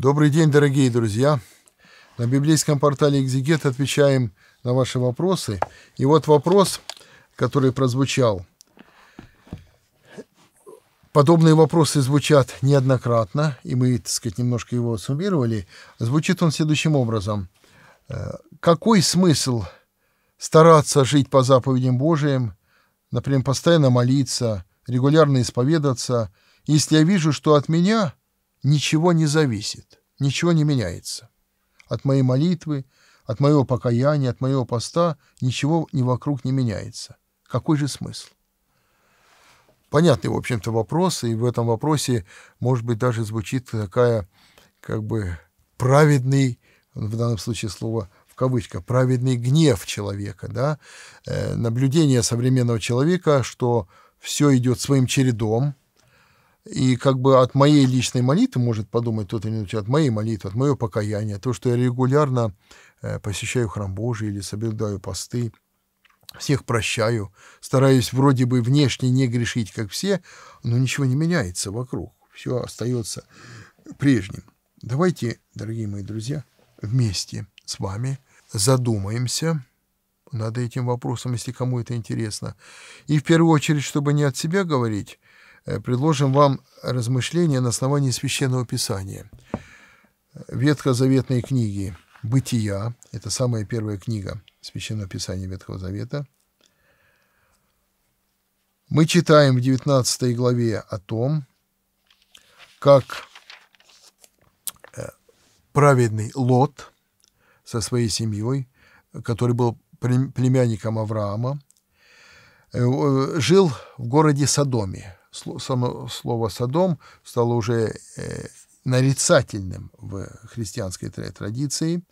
Добрый день, дорогие друзья! На библейском портале «Экзегет» отвечаем на ваши вопросы. И вот вопрос, который прозвучал. Подобные вопросы звучат неоднократно, и мы, так сказать, немножко его суммировали. Звучит он следующим образом. Э, Какой смысл стараться жить по заповедям Божиим, например, постоянно молиться, регулярно исповедаться, если я вижу, что от меня – ничего не зависит, ничего не меняется. От моей молитвы, от моего покаяния, от моего поста ничего ни вокруг не меняется. Какой же смысл? Понятный, в общем-то, вопрос, и в этом вопросе, может быть, даже звучит такая, как бы, праведный, в данном случае слово в кавычках, праведный гнев человека, да, э, наблюдение современного человека, что все идет своим чередом, и как бы от моей личной молитвы может подумать тот или иной, человек от моей молитвы, от моего покаяния, то, что я регулярно э, посещаю храм Божий или соблюдаю посты, всех прощаю, стараюсь вроде бы внешне не грешить, как все, но ничего не меняется вокруг, все остается прежним. Давайте, дорогие мои друзья, вместе с вами задумаемся над этим вопросом, если кому это интересно. И в первую очередь, чтобы не от себя говорить, Э, предложим вам размышления на основании Священного Писания. Ветхозаветные книги «Бытия» — это самая первая книга Священного Писания Ветхого Завета. Мы читаем в 19 главе о том, как э, праведный Лот со своей семьей, который был племянником Авраама, э, жил в городе Содоме, само слово «садом» стало уже э, нарицательным в христианской традиции.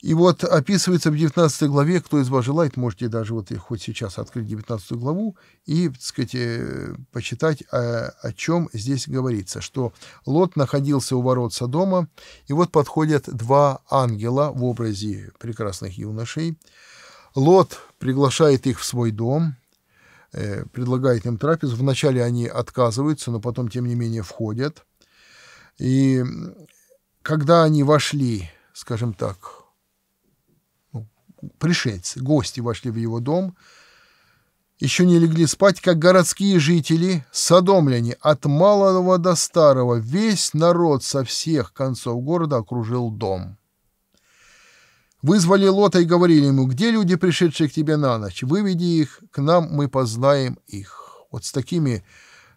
И вот описывается в 19 главе, кто из вас желает, можете даже вот хоть сейчас открыть 19 главу и, так сказать, э, почитать, а, о, о чем здесь говорится, что Лот находился у ворот Содома, и вот подходят два ангела в образе прекрасных юношей. Лот приглашает их в свой дом, Э, предлагает им трапезу. Вначале они отказываются, но потом, тем не менее, входят. И когда они вошли, скажем так, ну, пришельцы, гости вошли в его дом, еще не легли спать, как городские жители, содомляне, от малого до старого, весь народ со всех концов города окружил дом. Вызвали Лота и говорили ему, где люди, пришедшие к тебе на ночь, выведи их, к нам мы познаем их. Вот с такими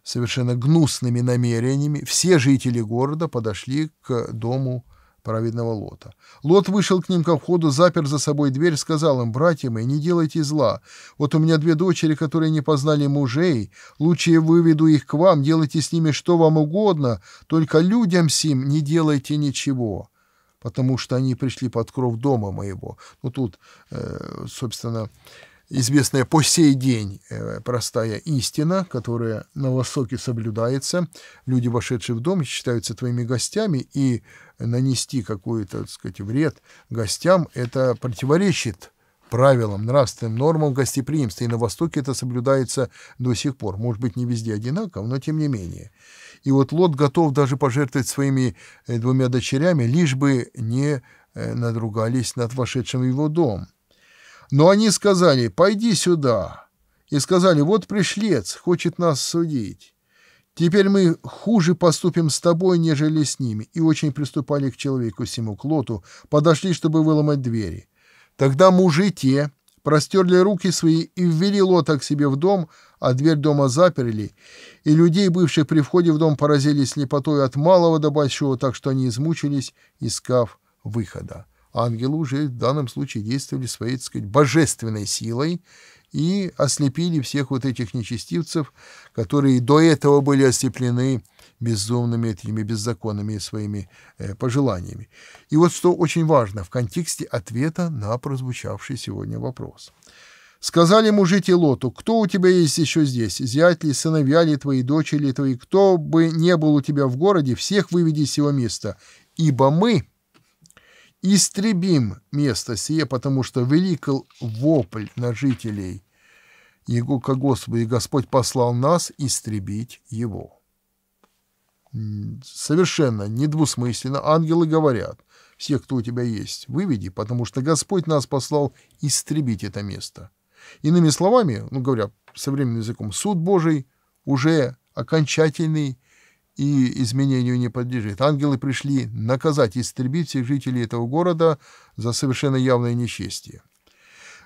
совершенно гнусными намерениями все жители города подошли к дому праведного Лота. Лот вышел к ним ко входу, запер за собой дверь, сказал им, «Братья мои, не делайте зла. Вот у меня две дочери, которые не познали мужей. Лучше я выведу их к вам, делайте с ними что вам угодно, только людям сим не делайте ничего» потому что они пришли под кров дома моего. Ну, тут, э, собственно, известная по сей день э, простая истина, которая на Востоке соблюдается. Люди, вошедшие в дом, считаются твоими гостями, и нанести какой-то, так сказать, вред гостям, это противоречит правилам, нравственным нормам гостеприимства. И на Востоке это соблюдается до сих пор. Может быть, не везде одинаково, но тем не менее. И вот Лот готов даже пожертвовать своими э, двумя дочерями, лишь бы не э, надругались над вошедшим в его дом. Но они сказали, пойди сюда. И сказали, вот пришлец, хочет нас судить. Теперь мы хуже поступим с тобой, нежели с ними. И очень приступали к человеку сему, к лоту, подошли, чтобы выломать двери. Тогда мужи те, простерли руки свои и ввели Лота к себе в дом, а дверь дома заперли, и людей, бывших при входе в дом, поразили слепотой от малого до большого, так что они измучились, искав выхода. Ангелы уже в данном случае действовали своей, так сказать, божественной силой и ослепили всех вот этих нечестивцев, которые до этого были ослеплены безумными этими беззаконными своими э, пожеланиями. И вот что очень важно в контексте ответа на прозвучавший сегодня вопрос. Сказали мужи Лоту, кто у тебя есть еще здесь, зять ли, сыновья ли твои, дочери ли твои, кто бы не был у тебя в городе, всех выведи с его места, ибо мы, истребим место сие, потому что великол вопль на жителей его, Егока Господа, и Господь послал нас истребить его». Совершенно недвусмысленно ангелы говорят, «Все, кто у тебя есть, выведи, потому что Господь нас послал истребить это место». Иными словами, ну, говоря современным языком, суд Божий уже окончательный – и изменению не подлежит. Ангелы пришли наказать и истребить всех жителей этого города за совершенно явное нечестие.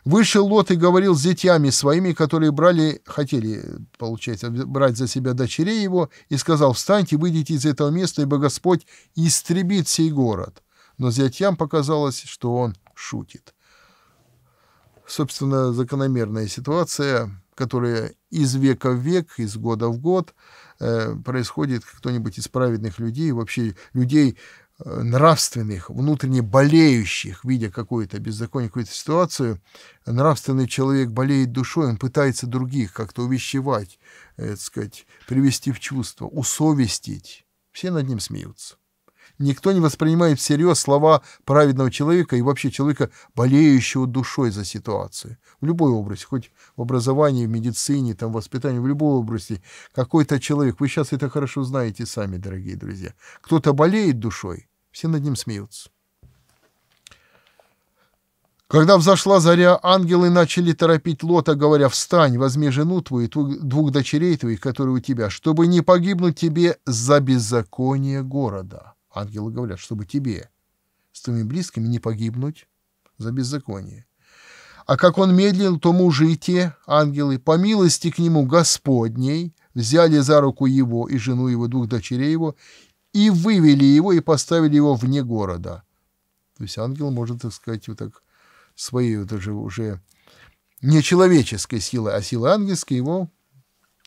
Вышел Лот и говорил с детьями своими, которые брали, хотели, получается, брать за себя дочерей его, и сказал, встаньте, выйдите из этого места, ибо Господь истребит сей город. Но зятьям показалось, что он шутит. Собственно, закономерная ситуация, которая из века в век, из года в год э, происходит кто-нибудь из праведных людей, вообще людей э, нравственных, внутренне болеющих, видя какую то беззаконие, какую-то ситуацию, нравственный человек болеет душой, он пытается других как-то увещевать, э, так сказать, привести в чувство, усовестить. Все над ним смеются. Никто не воспринимает всерьез слова праведного человека и вообще человека, болеющего душой за ситуацию. В любой области, хоть в образовании, в медицине, там, в воспитании, в любой области, какой-то человек, вы сейчас это хорошо знаете сами, дорогие друзья, кто-то болеет душой, все над ним смеются. Когда взошла заря, ангелы начали торопить Лота, говоря, «Встань, возьми жену твою и двух дочерей твоих, которые у тебя, чтобы не погибнуть тебе за беззаконие города». Ангелы говорят, чтобы тебе с твоими близкими не погибнуть за беззаконие. А как он медлил, тому же и те, ангелы, по милости к нему Господней, взяли за руку его и жену его, двух дочерей его, и вывели его и поставили его вне города. То есть ангел может, так сказать, вот так своей вот уже не человеческой силой, а силой ангельской его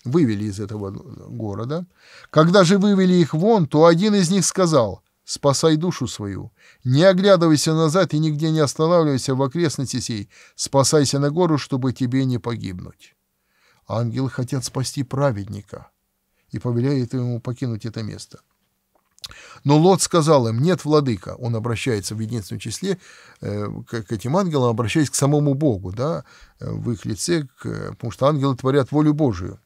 вывели из этого города. Когда же вывели их вон, то один из них сказал, «Спасай душу свою, не оглядывайся назад и нигде не останавливайся в окрестности сей, спасайся на гору, чтобы тебе не погибнуть». Ангелы хотят спасти праведника и повеляет ему покинуть это место. Но Лот сказал им, нет, владыка, он обращается в единственном числе э, к, этим ангелам, обращаясь к самому Богу, да, э, в их лице, к, потому что ангелы творят волю Божию.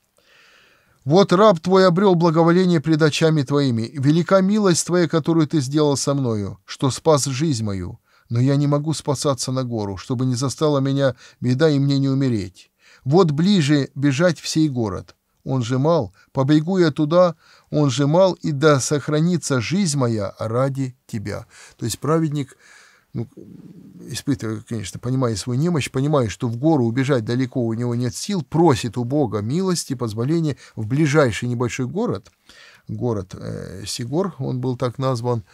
Вот раб твой обрел благоволение пред очами твоими, велика милость твоя, которую ты сделал со мною, что спас жизнь мою. Но я не могу спасаться на гору, чтобы не застала меня беда и мне не умереть. Вот ближе бежать всей город. Он же мал, побегу я туда, он же мал, и да сохранится жизнь моя ради тебя». То есть праведник – ну, испытывая, конечно, понимая свою немощь, понимая, что в гору убежать далеко у него нет сил, просит у Бога милости, позволения в ближайший небольшой город, город э, Сигор, он был так назван,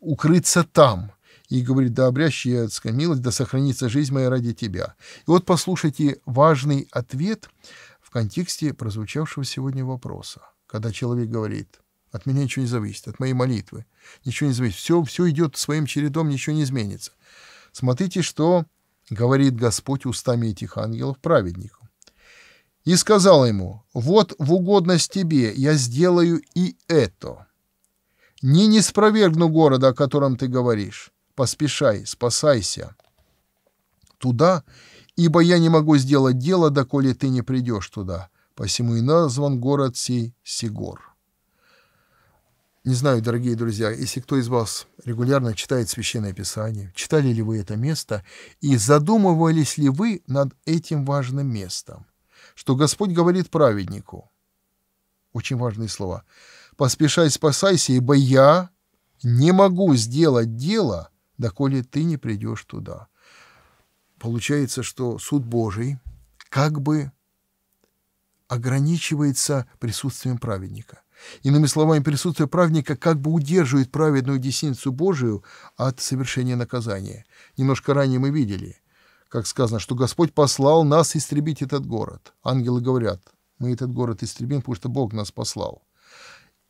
укрыться там. И говорит, да обрящи я милость, да сохранится жизнь моя ради тебя. И вот послушайте важный ответ в контексте прозвучавшего сегодня вопроса. Когда человек говорит – от меня ничего не зависит, от моей молитвы. Ничего не зависит. Все, все идет своим чередом, ничего не изменится. Смотрите, что говорит Господь устами этих ангелов праведнику. И сказал ему, вот в угодность тебе я сделаю и это. Не не спровергну города, о котором ты говоришь. Поспешай, спасайся туда, ибо я не могу сделать дело, доколе ты не придешь туда. Посему и назван город сей Сигор. Не знаю, дорогие друзья, если кто из вас регулярно читает Священное Писание, читали ли вы это место и задумывались ли вы над этим важным местом, что Господь говорит праведнику. Очень важные слова. «Поспешай, спасайся, ибо я не могу сделать дело, доколе ты не придешь туда». Получается, что суд Божий как бы ограничивается присутствием праведника – Иными словами, присутствие праведника как бы удерживает праведную десницу Божию от совершения наказания. Немножко ранее мы видели, как сказано, что Господь послал нас истребить этот город. Ангелы говорят, мы этот город истребим, потому что Бог нас послал.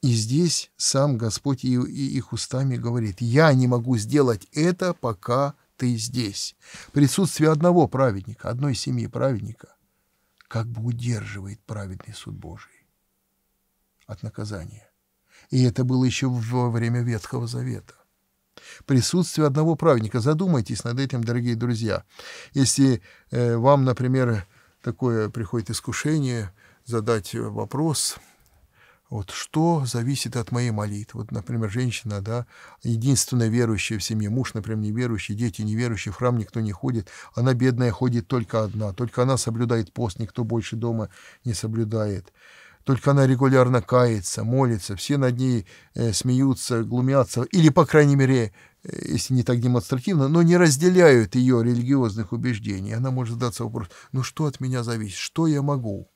И здесь сам Господь и, их устами говорит, я не могу сделать это, пока ты здесь. Присутствие одного праведника, одной семьи праведника, как бы удерживает праведный суд Божий от наказания. И это было еще во время Ветхого Завета. Присутствие одного праведника. Задумайтесь над этим, дорогие друзья. Если э, вам, например, такое приходит искушение задать вопрос, вот что зависит от моей молитвы? Вот, например, женщина, да, единственная верующая в семье, муж, например, неверующий, дети неверующие, в храм никто не ходит, она бедная ходит только одна, только она соблюдает пост, никто больше дома не соблюдает. Только она регулярно кается, молится, все над ней э, смеются, глумятся, или, по крайней мере, э, если не так демонстративно, но не разделяют ее религиозных убеждений. Она может задаться вопросом, ну что от меня зависит, что я могу?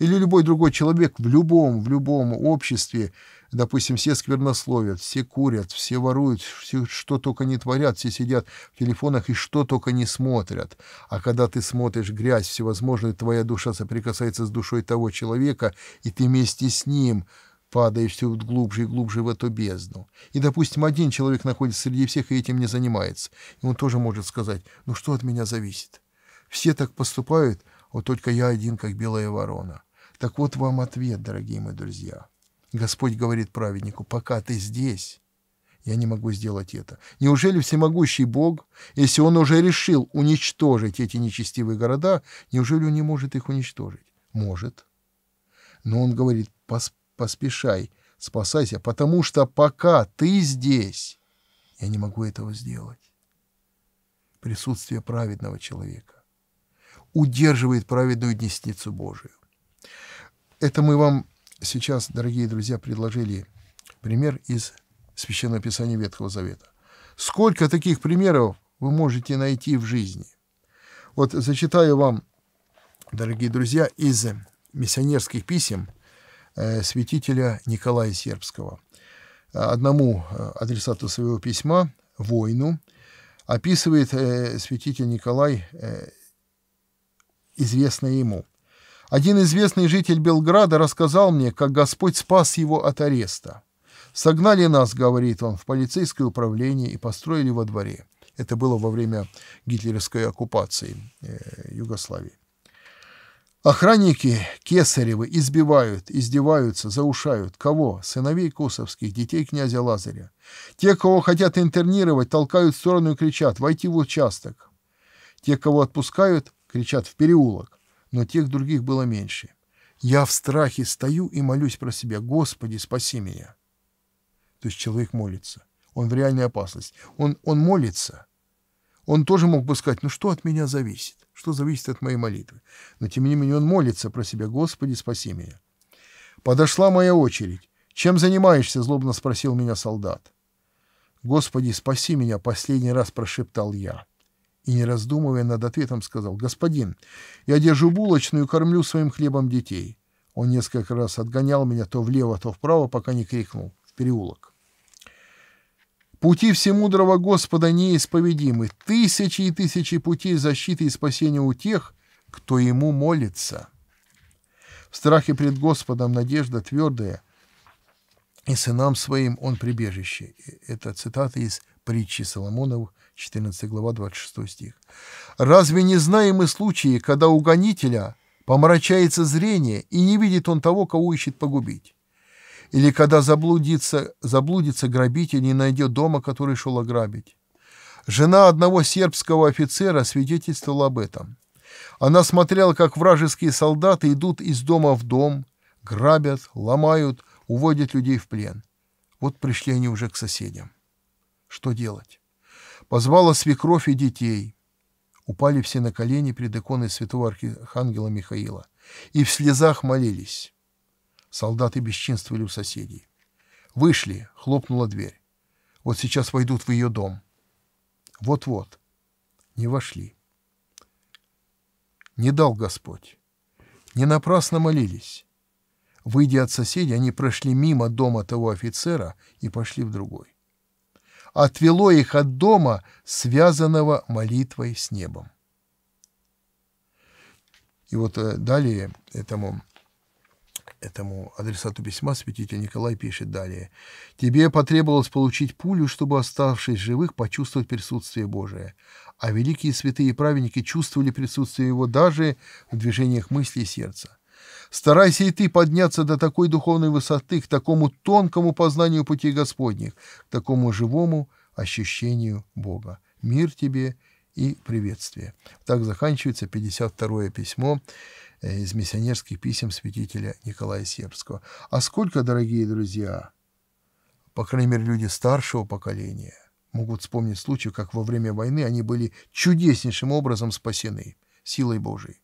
Или любой другой человек в любом, в любом обществе, Допустим, все сквернословят, все курят, все воруют, все что только не творят, все сидят в телефонах и что только не смотрят. А когда ты смотришь грязь всевозможную, твоя душа соприкасается с душой того человека, и ты вместе с ним падаешь все глубже и глубже в эту бездну. И, допустим, один человек находится среди всех и этим не занимается. И он тоже может сказать, ну что от меня зависит? Все так поступают, а вот только я один, как белая ворона. Так вот вам ответ, дорогие мои друзья. Господь говорит праведнику, пока ты здесь, я не могу сделать это. Неужели всемогущий Бог, если он уже решил уничтожить эти нечестивые города, неужели он не может их уничтожить? Может. Но он говорит, пос поспешай, спасайся, потому что пока ты здесь, я не могу этого сделать. Присутствие праведного человека удерживает праведную десницу Божию. Это мы вам сейчас, дорогие друзья, предложили пример из Священного Писания Ветхого Завета. Сколько таких примеров вы можете найти в жизни? Вот зачитаю вам, дорогие друзья, из миссионерских писем э, святителя Николая Сербского. Одному э, адресату своего письма, воину, описывает э, святитель Николай известное ему. Один известный житель Белграда рассказал мне, как Господь спас его от ареста. «Согнали нас, — говорит он, — в полицейское управление и построили во дворе». Это было во время гитлеровской оккупации э, Югославии. Охранники Кесаревы избивают, издеваются, заушают. Кого? Сыновей Косовских, детей князя Лазаря. Те, кого хотят интернировать, толкают в сторону и кричат «Войти в участок!». Те, кого отпускают, кричат «В переулок!» но тех других было меньше. Я в страхе стою и молюсь про себя, «Господи, спаси меня!» То есть человек молится. Он в реальной опасности. Он, он молится. Он тоже мог бы сказать, ну что от меня зависит? Что зависит от моей молитвы? Но тем не менее он молится про себя, «Господи, спаси меня!» Подошла моя очередь. «Чем занимаешься?» — злобно спросил меня солдат. «Господи, спаси меня!» — последний раз прошептал я и, не раздумывая над ответом, сказал, «Господин, я держу булочную и кормлю своим хлебом детей». Он несколько раз отгонял меня то влево, то вправо, пока не крикнул в переулок. «Пути всемудрого Господа неисповедимы, тысячи и тысячи путей защиты и спасения у тех, кто ему молится». В страхе пред Господом надежда твердая, и сынам своим он прибежище. Это цитата из Притчи Соломонов, 14 глава, 26 стих. «Разве не знаем мы случаи, когда у гонителя помрачается зрение, и не видит он того, кого ищет погубить? Или когда заблудится, заблудится грабитель и не найдет дома, который шел ограбить? Жена одного сербского офицера свидетельствовала об этом. Она смотрела, как вражеские солдаты идут из дома в дом, грабят, ломают, уводят людей в плен. Вот пришли они уже к соседям. Что делать? Позвала свекровь и детей. Упали все на колени перед иконой святого архангела Михаила и в слезах молились. Солдаты бесчинствовали у соседей. Вышли, хлопнула дверь. Вот сейчас войдут в ее дом. Вот-вот. Не вошли. Не дал Господь. Не напрасно молились. Выйдя от соседей, они прошли мимо дома того офицера и пошли в другой отвело их от дома, связанного молитвой с небом. И вот э, далее этому, этому адресату письма святитель Николай пишет далее. «Тебе потребовалось получить пулю, чтобы, оставшись живых, почувствовать присутствие Божие. А великие святые праведники чувствовали присутствие его даже в движениях мысли и сердца. Старайся и ты подняться до такой духовной высоты, к такому тонкому познанию пути Господних, к такому живому ощущению Бога. Мир тебе и приветствие. Так заканчивается 52-е письмо э, из миссионерских писем святителя Николая Сербского. А сколько, дорогие друзья, по крайней мере, люди старшего поколения могут вспомнить случай, как во время войны они были чудеснейшим образом спасены силой Божией.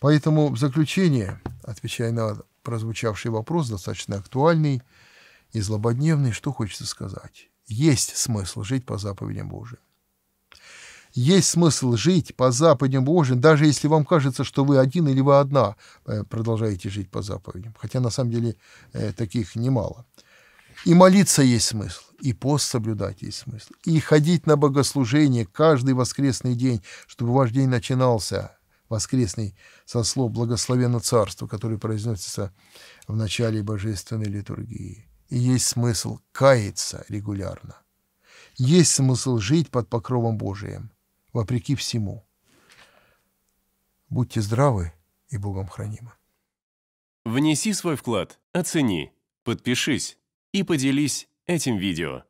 Поэтому в заключение, отвечая на прозвучавший вопрос, достаточно актуальный и злободневный, что хочется сказать? Есть смысл жить по заповедям Божьим. Есть смысл жить по заповедям Божьим, даже если вам кажется, что вы один или вы одна э, продолжаете жить по заповедям. Хотя на самом деле э, таких немало. И молиться есть смысл, и пост соблюдать есть смысл, и ходить на богослужение каждый воскресный день, чтобы ваш день начинался воскресный со слов «благословенно царство», которое произносится в начале божественной литургии. И есть смысл каяться регулярно. Есть смысл жить под покровом Божиим, вопреки всему. Будьте здравы и Богом хранимы. Внеси свой вклад, оцени, подпишись и поделись этим видео.